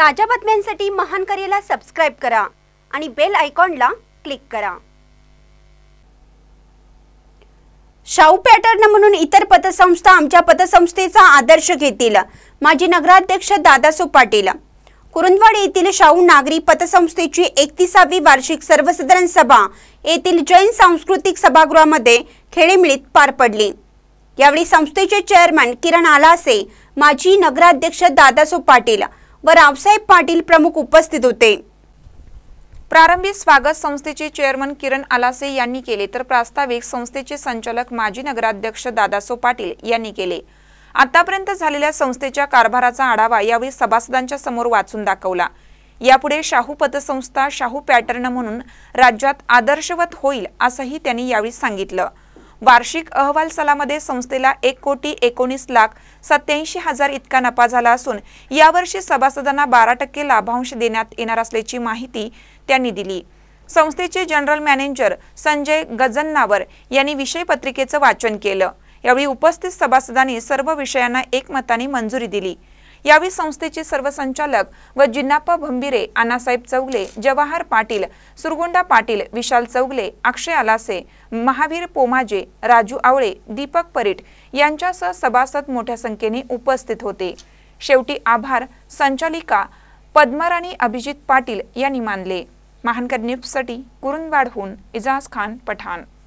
ताज्या बातम्यांसाठी महान करेला सबस्क्राईब करा आणि बेल आयकॉनला क्लिक करा शाहू पॅटर्न म्हणून इतर पतसंस्था आमच्या पतसंस्थेचा आदर्श घेतील माजी नगराध्यक्ष दादासो पाटील कुरुंदवाड येथील शाहू नागरी पतसंस्थेची एकतीसावी वार्षिक सर्वसाधारण सभा येथील जैन सांस्कृतिक सभागृहामध्ये खेळीमिळीत पार पडली यावेळी संस्थेचे चेअरमॅन किरण आलासे माजी नगराध्यक्ष दादासो पाटील व रावसाहेब पाटील प्रमुख उपस्थित होते प्रारंभी स्वागत संस्थेचे चेअरमन किरण आलासे यांनी केले तर प्रास्ताविक संस्थेचे संचालक माजी नगराध्यक्ष दादासो पाटील यांनी केले आतापर्यंत झालेल्या संस्थेच्या कारभाराचा आढावा यावेळी सभासदांच्या समोर वाचून दाखवला यापुढे शाहू पतसंस्था शाहू पॅटर्न म्हणून राज्यात आदर्शवत होईल असंही त्यांनी यावेळी सांगितलं वार्षिक अहवाल सलामध्ये संस्थेला एक कोटी एकोणीस लाख सत्याऐंशी हजार इतका नफा झाला असून यावर्षी सभासदांना बारा टक्के लाभांश देण्यात येणार असल्याची माहिती त्यांनी दिली संस्थेचे जनरल मॅनेजर संजय गजन्नावर यांनी विषय पत्रिकेचं वाचन केलं यावेळी उपस्थित सभासदांनी सर्व विषयांना एकमताने मंजुरी दिली यावेळी संस्थेचे सर्व संचालक व जिन्नाप्पा भंबिरे अण्णासाहेब चौगले जवाहर पाटील सुरगुंडा पाटील विशाल चौगले अक्षय आलासे महावीर पोमाजे राजू आवळे दीपक परीट यांच्यासह सभासद मोठ्या संख्येने उपस्थित होते शेवटी आभार संचालिका पद्मराणी अभिजित पाटील यांनी मानले महानकर न्यूजसाठी कुरुंदवाडहून इजाज खान पठाण